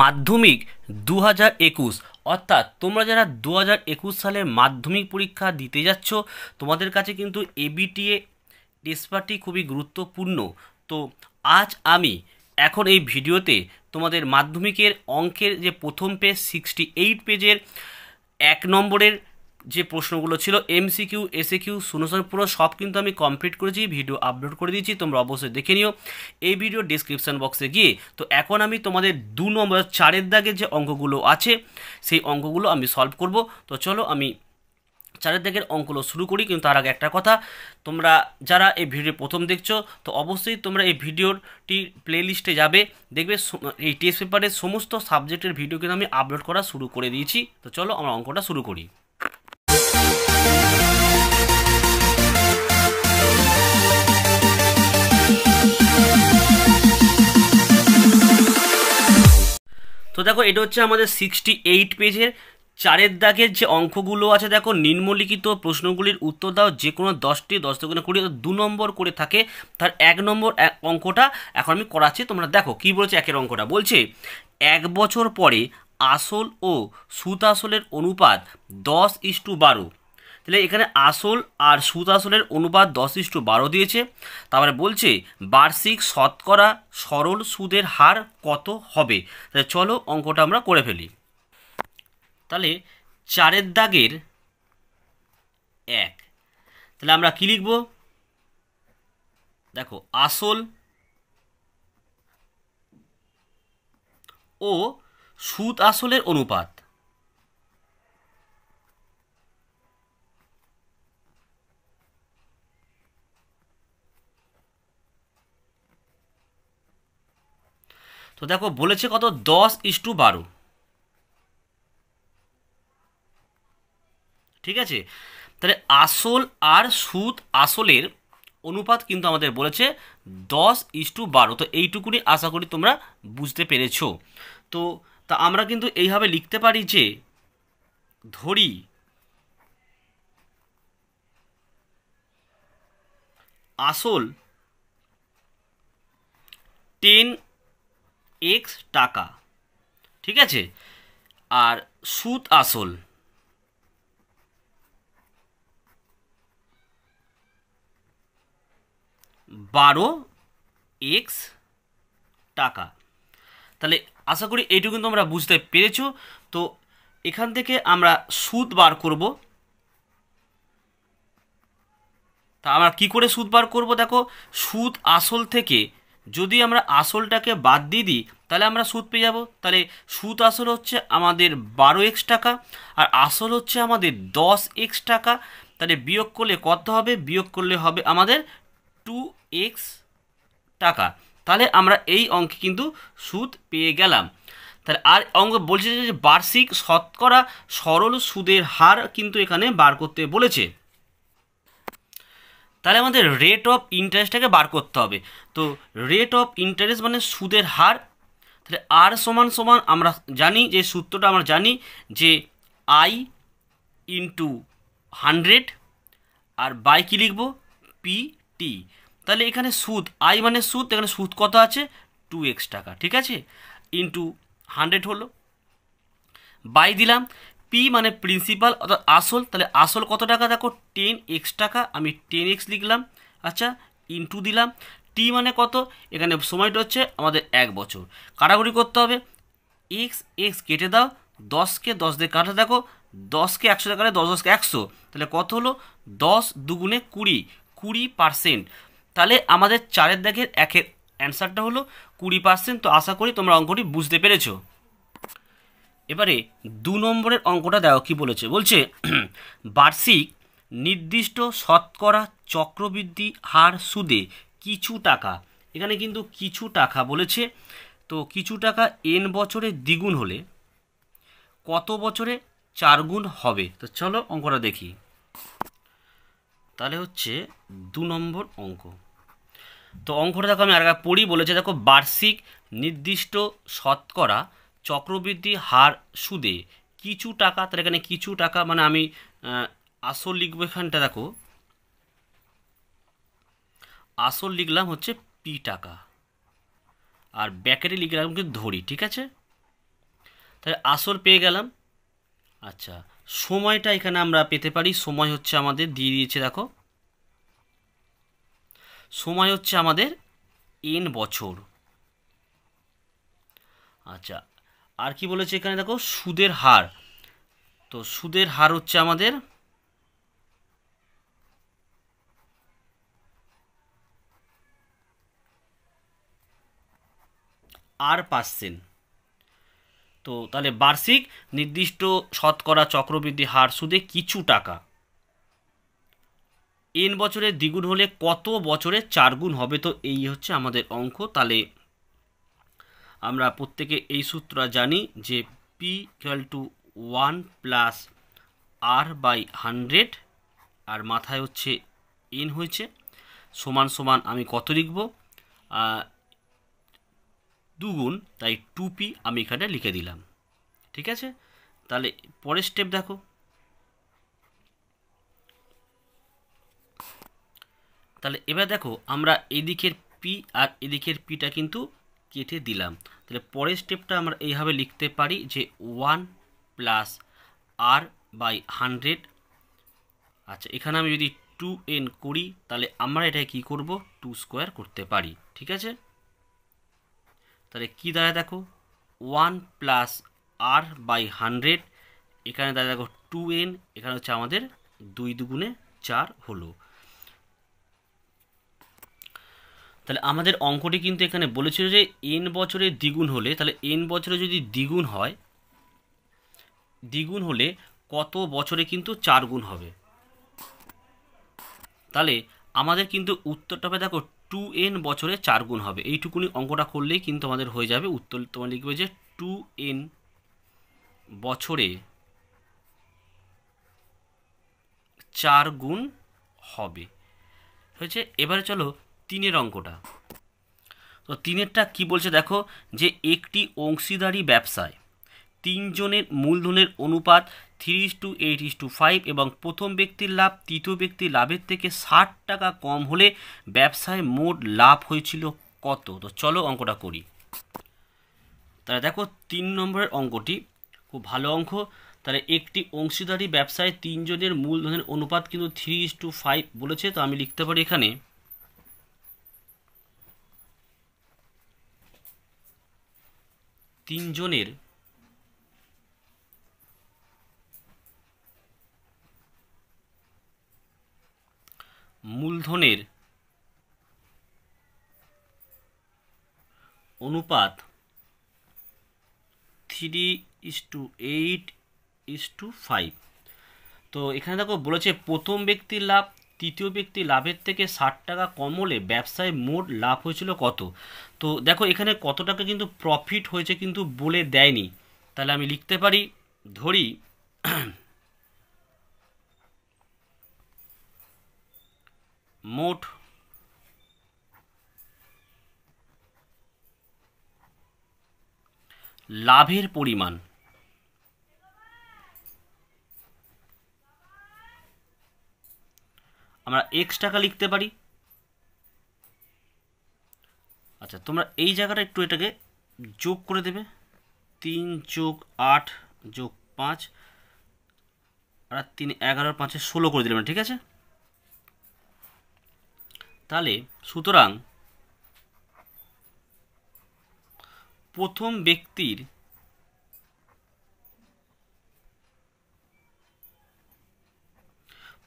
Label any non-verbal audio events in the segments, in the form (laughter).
মাধ্যমিক দু হাজার একুশ অর্থাৎ তোমরা যারা দু হাজার একুশ সালে মাধ্যমিক পরীক্ষা দিতে যাচ্ছ তোমাদের কাছে কিন্তু এবিটিএ টেস্টপাটি খুবই গুরুত্বপূর্ণ তো আজ আমি এখন এই ভিডিওতে তোমাদের মাধ্যমিকের অঙ্কের যে প্রথম পেজ সিক্সটি এইট পেজের এক নম্বরের যে প্রশ্নগুলো ছিল সি কিউ এসে কিউ শুনেছেন পুরো সব কিন্তু আমি কমপ্লিট করেছি ভিডিও আপলোড করে দিয়েছি তোমরা অবশ্যই দেখে নিও এই ভিডিও ডিসক্রিপশান বক্সে গিয়ে তো এখন আমি তোমাদের দু নম্বর চারের দাগের যে অঙ্কগুলো আছে সেই অঙ্কগুলো আমি সলভ করব তো চলো আমি চারের দিকের অঙ্কগুলো শুরু করি কিন্তু তার আগে একটা কথা তোমরা যারা এই ভিডিও প্রথম দেখছো তো অবশ্যই তোমরা এই ভিডিওটি প্লেলিস্টে যাবে দেখবে এই টেস্ট পেপারের সমস্ত সাবজেক্টের ভিডিও কিন্তু আমি আপলোড করা শুরু করে দিয়েছি তো চলো আমরা অঙ্কটা শুরু করি তো দেখো এটা হচ্ছে আমাদের সিক্সটি এইট পেজের চারের দাগের যে অঙ্কগুলো আছে দেখো নিম্নলিখিত প্রশ্নগুলির উত্তর দাও যে কোনো দশটি দশ দোকানে কুড়ি দু নম্বর করে থাকে তার এক নম্বর অঙ্কটা এখন আমি করাচ্ছি তোমরা দেখো কি বলছে একের অঙ্কটা বলছে এক বছর পরে আসল ও সুত আসলের অনুপাত দশ ইস টু বারো তাহলে এখানে আসল আর সুদ আসলের অনুপাত দশ ইস্টু বারো দিয়েছে তারপরে বলছে বার্ষিক শতকরা সরল সুদের হার কত হবে তাহলে চলো অঙ্কটা আমরা করে ফেলি তাহলে চারের দাগের এক তাহলে আমরা কী লিখব দেখো আসল ও সুদ আসলের অনুপাত তো দেখো বলেছে কত দশ ইস টু বারো ঠিক আছে তাহলে আসল আর সুদ আসলের অনুপাত কিন্তু আমাদের বলেছে দশ ইস টু বারো তো এইটুকুনি আশা করি তোমরা বুঝতে পেরেছ তো তা আমরা কিন্তু এইভাবে লিখতে পারি যে ধরি আসল টেন এক্স টাকা ঠিক আছে আর সুদ আসল বারো এক্স টাকা তাহলে আশা করি এইটুকু কিন্তু আমরা বুঝতে পেরেছো তো এখান থেকে আমরা সুদ বার করব তা আমরা কি করে সুদ বার করব দেখো সুদ আসল থেকে যদি আমরা আসলটাকে বাদ দিয়ে দিই তাহলে আমরা সুদ পেয়ে যাব তাহলে সুদ আসল হচ্ছে আমাদের বারো এক্স টাকা আর আসল হচ্ছে আমাদের দশ এক্স টাকা তাহলে বিয়োগ করলে কত হবে বিয়োগ করলে হবে আমাদের টু এক্স টাকা তাহলে আমরা এই অঙ্কে কিন্তু সুদ পেয়ে গেলাম তাহলে আর অঙ্ক বলছে যে বার্ষিক শতকরা সরল সুদের হার কিন্তু এখানে বার করতে বলেছে তাহলে আমাদের রেট অফ ইন্টারেস্টটাকে বার করতে হবে তো রেট অফ ইন্টারেস্ট মানে সুদের হার তাহলে আর সমান সমান আমরা জানি যে সূত্রটা আমরা জানি যে আই ইন্টু হান্ড্রেড আর বাই কী লিখবো পি টি তাহলে এখানে সুদ আই মানে সুদ এখানে সুদ কত আছে টু এক্স টাকা ঠিক আছে ইন্টু হান্ড্রেড হলো বাই দিলাম পি মানে প্রিন্সিপাল অর্থাৎ আসল তাহলে আসল কত টাকা দেখো টেন এক্স টাকা আমি টেন এক্স লিখলাম আচ্ছা ইন্টু দিলাম টি মানে কত এখানে সময়টা হচ্ছে আমাদের এক বছর কাটাকুটি করতে হবে এক্স এক্স কেটে দাও দশকে দশ দিয়ে কাটা দেখো দশকে একশো দিয়ে দশ দশকে একশো তাহলে কত হলো দশ দুগুণে কুড়ি কুড়ি পার্সেন্ট তাহলে আমাদের চারের দেখের একের অ্যান্সারটা হলো কুড়ি পার্সেন্ট তো আশা করি তোমরা অঙ্কটি বুঝতে পেরেছো এবারে দু নম্বরের অঙ্কটা দেওয়া কি বলেছে বলছে (clears throat) বার্ষিক নির্দিষ্ট শতকরা চক্রবৃদ্ধি হার সুদে কিছু টাকা এখানে কিন্তু কিছু টাকা বলেছে তো কিছু টাকা এন বছরে দ্বিগুণ হলে কত বছরে চার গুণ হবে তো চলো অঙ্কটা দেখি তাহলে হচ্ছে দু নম্বর অঙ্ক তো অঙ্কটা দেখো আমি আর পড়ি বলেছে দেখো বার্ষিক নির্দিষ্ট শতকরা চক্রবৃদ্ধি হার সুদে কিছু টাকা তার এখানে কিছু টাকা মানে আমি আসল লিখবো এখানটা দেখো আসল লিখলাম হচ্ছে পি টাকা আর ব্যাকেটে লিখলাম কিন্তু ধরি ঠিক আছে তাহলে আসল পেয়ে গেলাম আচ্ছা সময়টা এখানে আমরা পেতে পারি সময় হচ্ছে আমাদের দিয়ে দিয়েছে দেখো সময় হচ্ছে আমাদের এন বছর আচ্ছা আর কি বলেছে এখানে দেখো সুদের হার তো সুদের হার হচ্ছে আমাদের আর পার্সেন্ট তো তাহলে বার্ষিক নির্দিষ্ট শতকরা চক্রবৃদ্ধি হার সুদে কিছু টাকা এন বছরে দ্বিগুণ হলে কত বছরে চারগুণ হবে তো এই হচ্ছে আমাদের অঙ্ক তাহলে আমরা প্রত্যেকে এই সূত্রটা জানি যে P equal to one plus R by hundred R মাথায় হচ্ছে ইন হয়েছে সমান সমান আমি কত লিখব দুগুণ তাই টু পি আমি এখানে লিখে দিলাম ঠিক আছে তাহলে পরের স্টেপ দেখো তাহলে এবার দেখো আমরা এদিকের পি আর এদিকের পিটা কিন্তু কেটে দিলাম তাহলে পরের স্টেপটা আমরা এইভাবে লিখতে পারি যে one plus R by hundred আচ্ছা এখানে আমি যদি টু এন করি তাহলে আমরা এটা কি করব টু স্কোয়ার করতে পারি ঠিক আছে তাহলে কি দাঁড়ায় দেখো one plus R by hundred এখানে দাঁড়ায় দেখো টু এন এখানে হচ্ছে আমাদের দুই দুগুণে চার হলো তাহলে আমাদের অঙ্কটি কিন্তু এখানে বলেছিল যে এন বছরে দ্বিগুণ হলে তাহলে এন বছরে যদি দ্বিগুণ হয় দ্বিগুণ হলে কত বছরে কিন্তু চার গুণ হবে তাহলে আমাদের কিন্তু উত্তরটা হবে দেখো টু এন বছরে চার গুণ হবে এইটুকুনি অঙ্কটা করলেই কিন্তু আমাদের হয়ে যাবে উত্তর তোমার লিখবে যে টু এন বছরে চার গুণ হবে হয়েছে এবারে চলো তিনের অঙ্কটা তো তিনেরটা কি বলছে দেখো যে একটি অংশীদারি ব্যবসায় তিনজনের মূলধনের অনুপাত three is to eight is to five এবং প্রথম ব্যক্তির লাভ তৃতীয় ব্যক্তির লাভের থেকে ষাট টাকা কম হলে ব্যবসায় মোট লাভ হয়েছিল কত তো চলো অঙ্কটা করি তাহলে দেখো তিন নম্বরের অঙ্কটি খুব ভালো অঙ্ক তাহলে একটি অংশীদারি ব্যবসায় তিনজনের মূলধনের অনুপাত কিন্তু থ্রি ইস টু ফাইভ বলেছে তো আমি লিখতে পারি এখানে তিনজনের মূলধনের অনুপাত three is to eight is to five তো এখানে দেখো বলেছে প্রথম ব্যক্তির লাভ তৃতীয় ব্যক্তি লাভের থেকে ষাট টাকা কমলে ব্যবসায় মোট লাভ হয়েছিল কত তো দেখো এখানে কত টাকা কিন্তু প্রফিট হয়েছে কিন্তু বলে দেয়নি তাহলে আমি লিখতে পারি ধরি মোট লাভের পরিমাণ আমরা এক্স টাকা লিখতে পারি আচ্ছা তোমরা এই জায়গাটা একটু এটাকে যোগ করে দেবে তিন যোগ আট যোগ পাঁচ আর তিন এগারো পাঁচে ষোলো করে দিলাম ঠিক আছে তাহলে সুতরাং প্রথম ব্যক্তির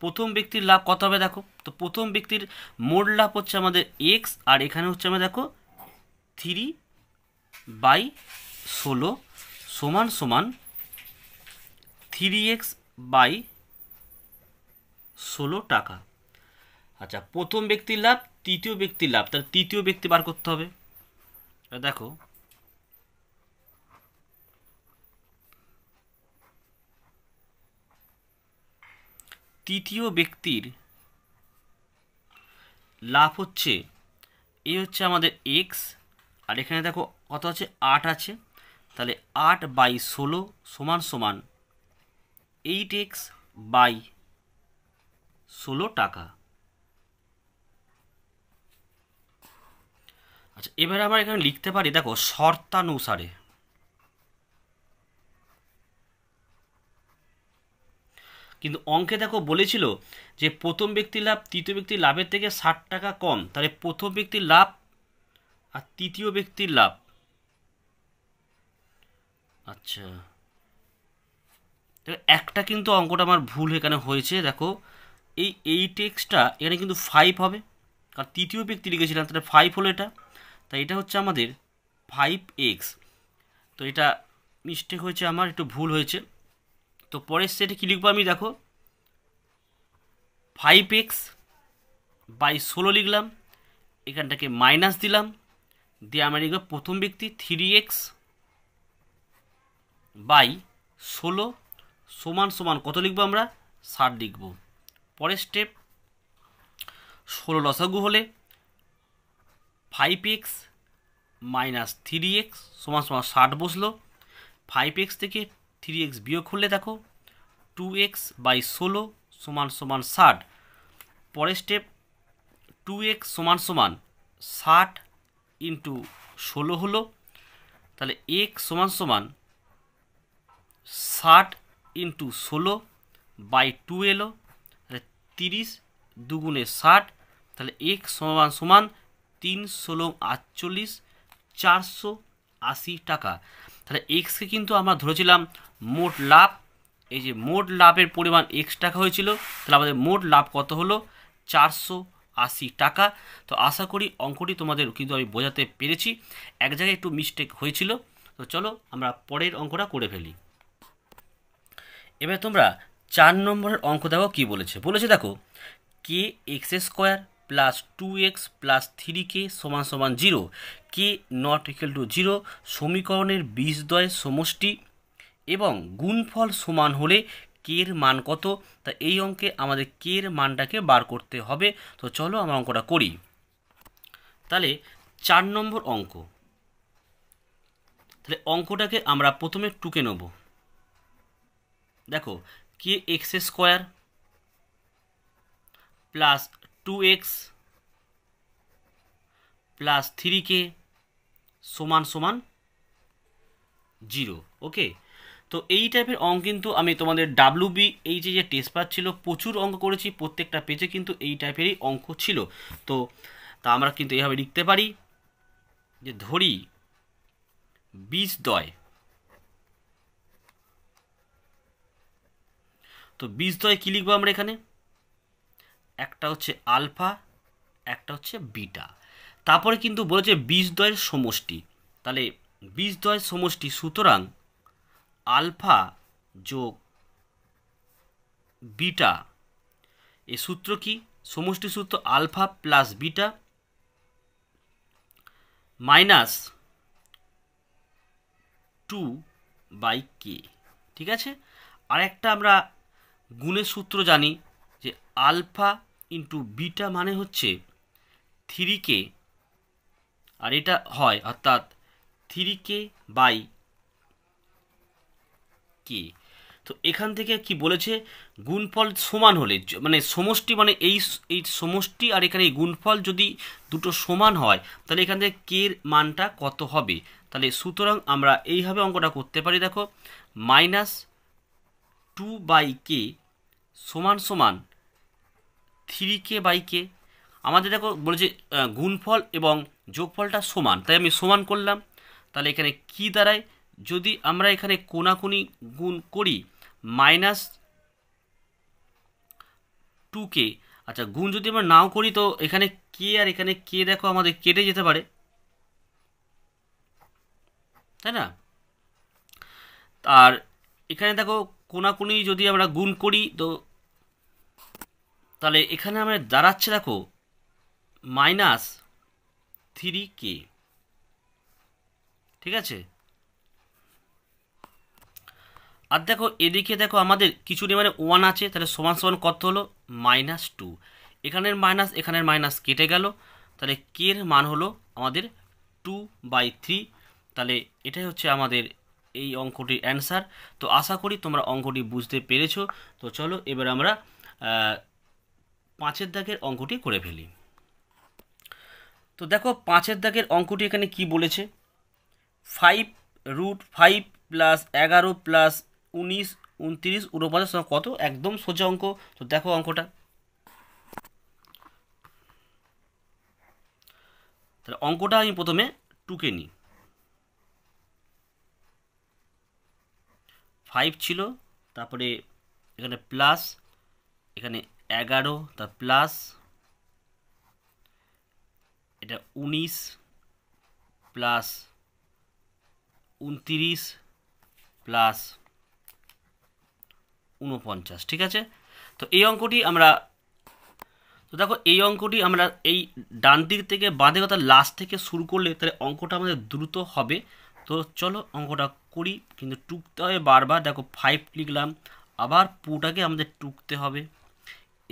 প্রথম ব্যক্তির লাভ কত হবে দেখো তো প্রথম ব্যক্তির মোট লাভ হচ্ছে আমাদের এক্স আর এখানে হচ্ছে আমাদের দেখো থ্রি বাই ষোলো সমান সমান থ্রি এক্স বাই ষোলো টাকা আচ্ছা প্রথম ব্যক্তির লাভ তৃতীয় ব্যক্তির লাভ তাহলে তৃতীয় ব্যক্তি বার করতে হবে দেখো তৃতীয় ব্যক্তির লাভ হচ্ছে এ হচ্ছে আমাদের এক্স আর এখানে দেখো কত আছে আট আছে তাহলে আট বাই ষোলো সমান সমান এইট এক্স বাই ষোলো টাকা আচ্ছা এবারে আমরা এখানে লিখতে পারি দেখো শর্তানুসারে কিন্তু অঙ্কে দেখো বলেছিল যে প্রথম ব্যক্তির লাভ তৃতীয় ব্যক্তির লাভের থেকে ষাট টাকা কম তাহলে প্রথম ব্যক্তির লাভ আর তৃতীয় ব্যক্তির লাভ আচ্ছা একটা কিন্তু অঙ্কটা আমার ভুল এখানে হয়েছে দেখো এই এই টেক্সটা এখানে কিন্তু ফাইভ হবে কারণ তৃতীয় ব্যক্তি লিখেছিলাম তাহলে ফাইভ হলো এটা তাই এটা হচ্ছে আমাদের ফাইভ এক্স তো এটা মিস্টেক হয়েছে আমার একটু ভুল হয়েছে তো পরের সেটে কী লিখবো আমি দেখো ফাইভ এক্স বাই ষোলো লিখলাম এখানটাকে মাইনাস দিলাম দিয়ে আমার লিখবো প্রথম ব্যক্তি থ্রি এক্স বাই ষোলো সমান সমান কত লিখবো আমরা ষাট লিখব পরের স্টেপ ষোলো লসাগু হলে five X minus three X সমান সমান ষাট বসলো ফাইভ এক্স থেকে থ্রি এক্স বিয়োগ করলে দেখো টু এক্স বাই ষোলো সমান সমান ষাট পরের স্টেপ টু এক্স সমান সমান ষাট ইন্টু ষোলো হলো তাহলে এক সমান সমান ষাট ইন্টু ষোলো বাই টু এলো তাহলে তিরিশ দুগুণে ষাট তাহলে এক সমান সমান তিন ষোলো আটচল্লিশ চারশো আশি টাকা তাহলে এক্সকে কিন্তু আমরা ধরেছিলাম মোট লাভ এই যে মোট লাভের পরিমাণ এক্স টাকা হয়েছিল তাহলে আমাদের মোট লাভ কত হলো চারশো আশি টাকা তো আশা করি অঙ্কটি তোমাদের কিন্তু আমি বোঝাতে পেরেছি এক জায়গায় একটু মিস্টেক হয়েছিল তো চলো আমরা পরের অঙ্কটা করে ফেলি এবার তোমরা চার নম্বরের অঙ্ক দেখো কি বলেছে বলেছে দেখো K X square plus two X plus three K সমান সমান zero K not equal to zero সমীকরণের বিষদয় সমষ্টি এবং গুণফল সমান হলে কের মান কত তা এই অঙ্কে আমাদের কের মানটাকে বার করতে হবে তো চলো আমার অঙ্কটা করি তাহলে চার নম্বর অঙ্ক তাহলে অঙ্কটাকে আমরা প্রথমে টুকে নেব দেখো K X square plus two X plus three K সমান সমান জিরো ওকে তো এই টাইপের অঙ্ক কিন্তু আমি তোমাদের ডাব্লু বি এই যে যে টেস্ট পার ছিল প্রচুর অঙ্ক করেছি প্রত্যেকটা পেজে কিন্তু এই টাইপেরই অঙ্ক ছিল তো তা আমরা কিন্তু এইভাবে লিখতে পারি যে ধরি বীজ দয় তো বীজ দয় কী লিখবো আমরা এখানে একটা হচ্ছে আলফা একটা হচ্ছে বিটা তারপরে কিন্তু বলেছে বিষদ্বয়ের সমষ্টি তাহলে বিষদ্বয়ের সমষ্টি সুতরাং আলফা যোগ বিটা এ সূত্র কি সমষ্টি সূত্র alpha plus beta minus two by K ঠিক আছে আর একটা আমরা গুণের সূত্র জানি যে আলফা ইন্টু বিটা মানে হচ্ছে থ্রিকে আর এটা হয় অর্থাৎ থ্রিকে বাই কে তো এখান থেকে কি বলেছে গুণফল সমান হলে মানে সমষ্টি মানে এই এই সমষ্টি আর এখানে এই গুণফল যদি দুটো সমান হয় তাহলে এখান থেকে কের মানটা কত হবে তাহলে সুতরাং আমরা এইভাবে অঙ্কটা করতে পারি দেখো মাইনাস টু বাই কে সমান সমান থ্রি কে বাই কে আমাদের দেখো বলেছে গুণফল এবং যোগফলটা সমান তাই আমি সমান করলাম তাহলে এখানে কি দাঁড়ায় যদি আমরা এখানে কোনাকুনি গুণ করি মাইনাস টু কে আচ্ছা গুণ যদি আমরা নাও করি তো এখানে কে আর এখানে কে দেখো আমাদের কেটে যেতে পারে তাই না আর এখানে দেখো কোনাকুনি যদি আমরা গুণ করি তো তাহলে এখানে আমরা দাঁড়াচ্ছে দেখো মাইনাস থ্রি কে ঠিক আছে আর দেখো এদিকে দেখো আমাদের কিছু মানে ওয়ান আছে তাহলে সমান সমান কত হলো মাইনাস টু এখানের মাইনাস এখানের মাইনাস কেটে গেল তাহলে কের মান হলো আমাদের টু বাই থ্রি তাহলে এটাই হচ্ছে আমাদের এই অঙ্কটির অ্যান্সার তো আশা করি তোমরা অঙ্কটি বুঝতে পেরেছো তো চলো এবার আমরা পাঁচের দাগের অঙ্কটি করে ফেলি তো দেখো পাঁচের দাগের অঙ্কটি এখানে কি বলেছে ফাইভ রুট ফাইভ প্লাস এগারো প্লাস উনিশ উনত্রিশ উনপঞ্চাশ কত একদম সোজা অঙ্ক তো দেখো অঙ্কটা তাহলে অঙ্কটা আমি প্রথমে টুকে নিই ফাইভ ছিল তারপরে এখানে প্লাস এখানে এগারো তা প্লাস এটা উনিশ প্লাস উনতিরিশ প্লাস উনপঞ্চাশ ঠিক আছে তো এই অঙ্কটি আমরা তো দেখো এই অঙ্কটি আমরা এই ডান দিক থেকে বাঁধে কথা লাস্ট থেকে শুরু করলে তাহলে অঙ্কটা আমাদের দ্রুত হবে তো চলো অঙ্কটা করি কিন্তু টুকতে হবে বারবার দেখো ফাইভ লিখলাম আবার পুটাকে আমাদের টুকতে হবে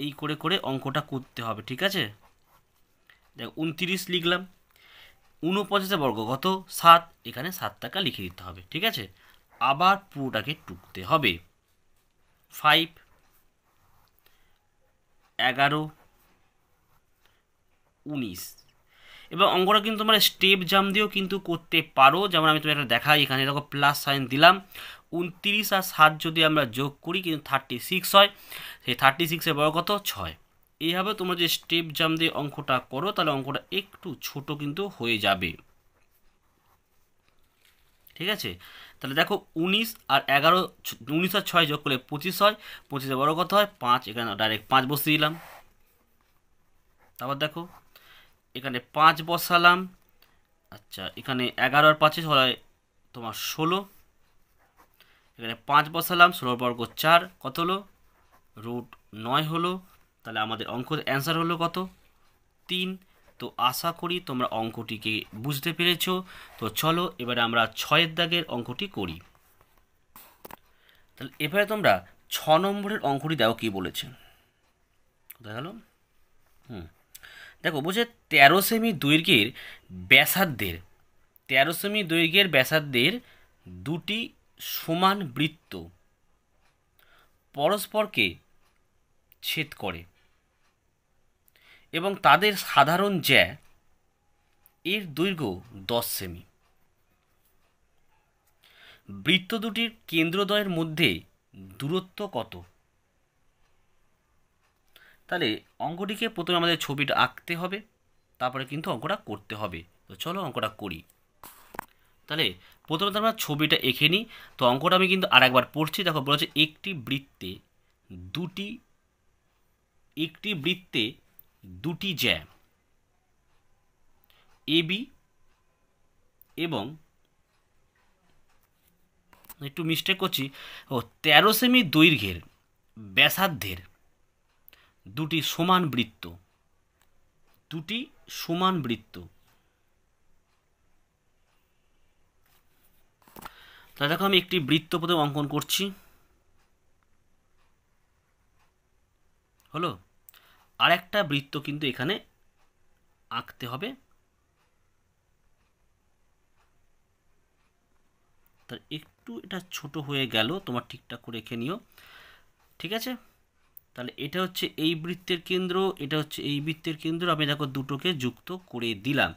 এই করে করে অঙ্কটা করতে হবে ঠিক আছে দেখ উনত্রিশ লিখলাম ঊনপঞ্চাশে বর্গগত সাত এখানে সাত টাকা লিখে দিতে হবে ঠিক আছে আবার পুরোটাকে টুকতে হবে ফাইভ এগারো উনিশ এবার অঙ্কটা কিন্তু তোমার স্টেপ জাম দিয়েও কিন্তু করতে পারো যেমন আমি তোমার একটা দেখাই এখানে দেখো প্লাস সাইন দিলাম উনত্রিশ আর সাত যদি আমরা যোগ করি কিন্তু থার্টি সিক্স হয় সেই থার্টি সিক্সের বড় কত ছয় এইভাবে তোমরা যে স্টেপ জাম দিয়ে অঙ্কটা করো তাহলে অঙ্কটা একটু ছোট কিন্তু হয়ে যাবে ঠিক আছে তাহলে দেখো উনিশ আর এগারো উনিশ আর ছয় যোগ করলে পঁচিশ হয় পঁচিশে বড় কত হয় পাঁচ এখানে ডাইরেক্ট পাঁচ বসিয়ে দিলাম তারপর দেখো এখানে পাঁচ বসালাম আচ্ছা এখানে এগারো আর পাঁচে হয় তোমার ষোলো এখানে পাঁচ বসালাম ষোলোর বর্গ চার কত হলো রুট নয় হলো তাহলে আমাদের অঙ্কের অ্যান্সার হলো কত তিন তো আশা করি তোমরা অঙ্কটিকে বুঝতে পেরেছ তো চলো এবারে আমরা ছয়ের দাগের অঙ্কটি করি তাহলে এবারে তোমরা ছ নম্বরের অঙ্কটি দেখো কী বলেছে দেখাল হুম দেখো বলছে তেরো সেমি দৈর্ঘ্যের ব্যাসার্ধের তেরো সেমি দৈর্ঘ্যের ব্যাসার্ধের দুটি সমান বৃত্ত পরস্পরকে ছেদ করে এবং তাদের সাধারণ জ্যা এর দৈর্ঘ্য দশ সেমি বৃত্ত দুটির কেন্দ্রদ্বয়ের মধ্যে দূরত্ব কত তাহলে অঙ্কটিকে প্রথমে আমাদের ছবিটা আঁকতে হবে তারপরে কিন্তু অঙ্কটা করতে হবে তো চলো অঙ্কটা করি তাহলে প্রথমে আমরা ছবিটা এঁকে নিই তো অঙ্কটা আমি কিন্তু আর একবার পড়ছি দেখো বলেছে একটি বৃত্তে দুটি একটি বৃত্তে দুটি জ্যা এবি এবং একটু মিস্টেক করছি ও তেরো সেমি দৈর্ঘ্যের ব্যাসার্ধের দুটি সমান বৃত্ত দুটি সমান বৃত্ত তা দেখো আমি একটি বৃত্ত অঙ্কন করছি হলো আর একটা বৃত্ত কিন্তু এখানে আঁকতে হবে তার একটু এটা ছোট হয়ে গেল তোমার ঠিকঠাক করে রেখে নিও ঠিক আছে তাহলে এটা হচ্ছে এই বৃত্তের কেন্দ্র এটা হচ্ছে এই বৃত্তের কেন্দ্র আমি দেখো দুটোকে যুক্ত করে দিলাম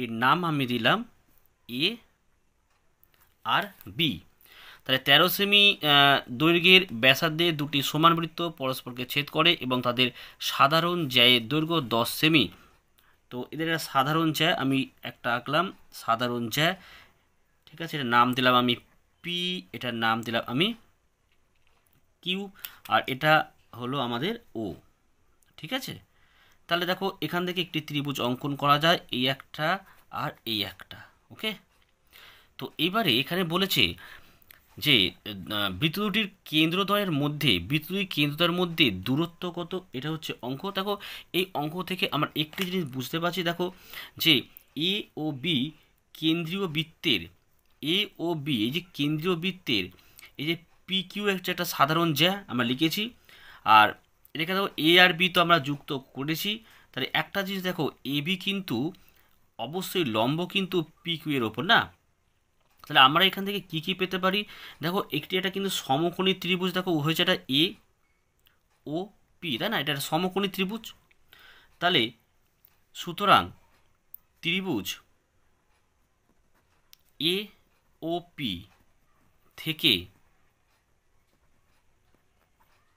এর নাম আমি দিলাম এ আর বি তাহলে তেরো সেমি দৈর্ঘ্যের ব্যাসার্ধে দুটি সমান বৃত্ত পরস্পরকে ছেদ করে এবং তাদের সাধারণ জ্যায়ের দৈর্ঘ্য দশ সেমি তো এদের সাধারণ জ্যা আমি একটা আঁকলাম সাধারণ জ্যায় ঠিক আছে এটার নাম দিলাম আমি পি এটার নাম দিলাম আমি কিউ আর এটা হলো আমাদের ও ঠিক আছে তাহলে দেখো এখান থেকে একটি ত্রিভুজ অঙ্কন করা যায় এই একটা আর এই একটা ওকে তো এবারে এখানে বলেছে যে বৃত্ত দুটির কেন্দ্রদ্বয়ের মধ্যে বৃত্ত দুই কেন্দ্রদ্বয়ের মধ্যে দূরত্ব কত এটা হচ্ছে অঙ্ক দেখো এই অঙ্ক থেকে আমরা একটি জিনিস বুঝতে পারছি দেখো যে এ ও বি কেন্দ্রীয় বৃত্তের এ ও বি এই যে কেন্দ্রীয় বৃত্তের এই যে পি কিউ একটা একটা সাধারণ জ্যা আমরা লিখেছি আর এটাকে দেখো এ আর বি তো আমরা যুক্ত করেছি তাহলে একটা জিনিস দেখো এ বি কিন্তু অবশ্যই লম্ব কিন্তু পি কিউ এর ওপর না তাহলে আমরা এখান থেকে কি কি পেতে পারি দেখো একটি এটা কিন্তু সমকোণী ত্রিভুজ দেখো হয়েছে এটা এ ও পি তাই না এটা সমকোণী ত্রিভুজ তাহলে সুতরাং ত্রিভুজ এ ও পি থেকে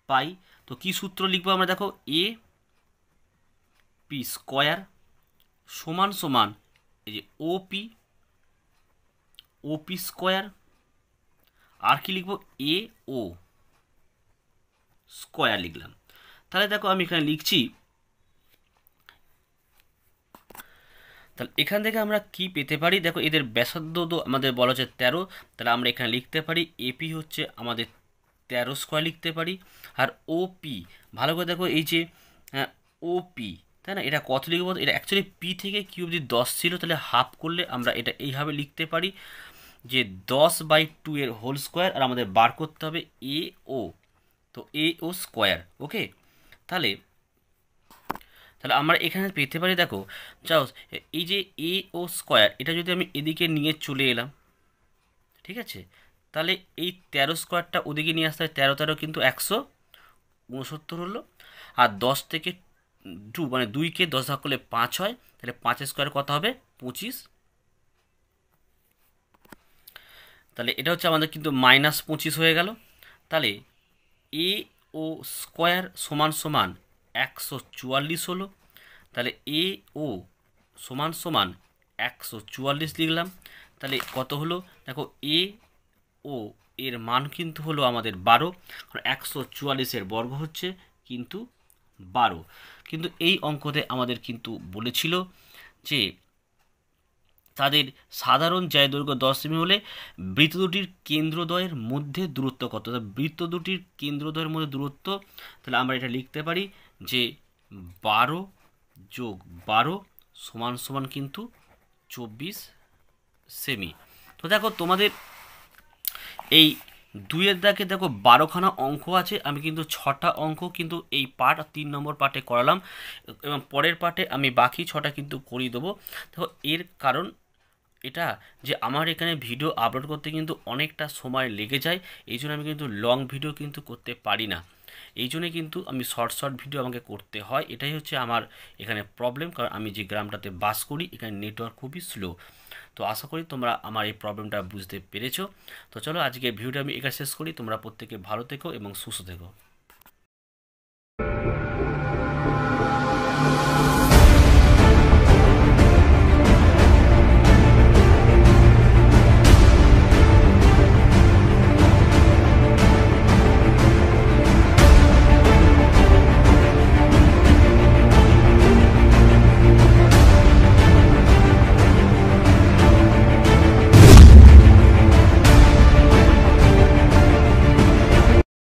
পাই তো কি সূত্র লিখবো আমরা দেখো এ পি স্কোয়ার সমান সমান এই যে ও পি ওপি স্কোয়ার আর কি লিখব এ ও স্কোয়ার লিখলাম তাহলে দেখো আমি এখানে লিখছি তাহলে এখান থেকে আমরা কি পেতে পারি দেখো এদের ব্যাসার্ধ তো আমাদের বলা হচ্ছে তেরো তাহলে আমরা এখানে লিখতে পারি এপি হচ্ছে আমাদের তেরো স্কোয়ার লিখতে পারি আর ওপি ভালো করে দেখো এই যে ওপি হ্যাঁ, তাই না এটা কত লিখবো এটা অ্যাকচুয়ালি পি থেকে কিউব যদি দশ ছিল তাহলে হাফ করলে আমরা এটা এইভাবে লিখতে পারি যে দশ বাই টু এর হোল স্কোয়ার আর আমাদের বার করতে হবে এ ও তো এ ও স্কোয়ার ওকে তাহলে তাহলে আমরা এখানে পেতে পারি দেখো চাও এই যে এ ও স্কোয়ার এটা যদি আমি এদিকে নিয়ে চলে এলাম ঠিক আছে তাহলে এই তেরো স্কোয়ারটা ওদিকে নিয়ে আসতে হয় তেরো তেরো কিন্তু একশো উনসত্তর হলো আর দশ থেকে টু মানে দুইকে দশ ভাগ করলে পাঁচ হয় তাহলে পাঁচ স্কোয়ার কত হবে পঁচিশ তাহলে এটা হচ্ছে আমাদের কিন্তু মাইনাস পঁচিশ হয়ে গেল তাহলে এ ও স্কোয়ার সমান সমান একশো চুয়াল্লিশ হলো তাহলে এ ও সমান সমান একশো চুয়াল্লিশ লিখলাম তাহলে কত হলো দেখো এ ও এর মান কিন্তু হলো আমাদের বারো একশো চুয়াল্লিশের বর্গ হচ্ছে কিন্তু বারো কিন্তু এই অঙ্কতে আমাদের কিন্তু বলেছিল যে তাদের সাধারণ যায় দৈর্ঘ্য দশ সেমি হলে বৃত্ত দুটির কেন্দ্রদ্বয়ের মধ্যে দূরত্ব কত বৃত্ত দুটির কেন্দ্রদ্বয়ের মধ্যে দূরত্ব তাহলে আমরা এটা লিখতে পারি যে বারো যোগ বারো সমান সমান কিন্তু চব্বিশ সেমি তো দেখো তোমাদের এই দুইয়ের দাগে দেখো বারোখানা অঙ্ক আছে আমি কিন্তু ছটা অঙ্ক কিন্তু এই পার্ট তিন নম্বর পার্টে করালাম এবং পরের পার্টে আমি বাকি ছটা কিন্তু করিয়ে দেবো দেখো এর কারণ এটা যে আমার এখানে ভিডিও আপলোড করতে কিন্তু অনেকটা সময় লেগে যায় এই জন্য আমি কিন্তু লং ভিডিও কিন্তু করতে পারি না এই জন্যে কিন্তু আমি শর্ট শর্ট ভিডিও আমাকে করতে হয় এটাই হচ্ছে আমার এখানে প্রবলেম কারণ আমি যে গ্রামটাতে বাস করি এখানে নেটওয়ার্ক খুবই স্লো তো আশা করি তোমরা আমার এই প্রবলেমটা বুঝতে পেরেছো তো চলো আজকে ভিডিওটা আমি এখানে শেষ করি তোমরা প্রত্যেকে ভালো থেকো এবং সুস্থ থেকো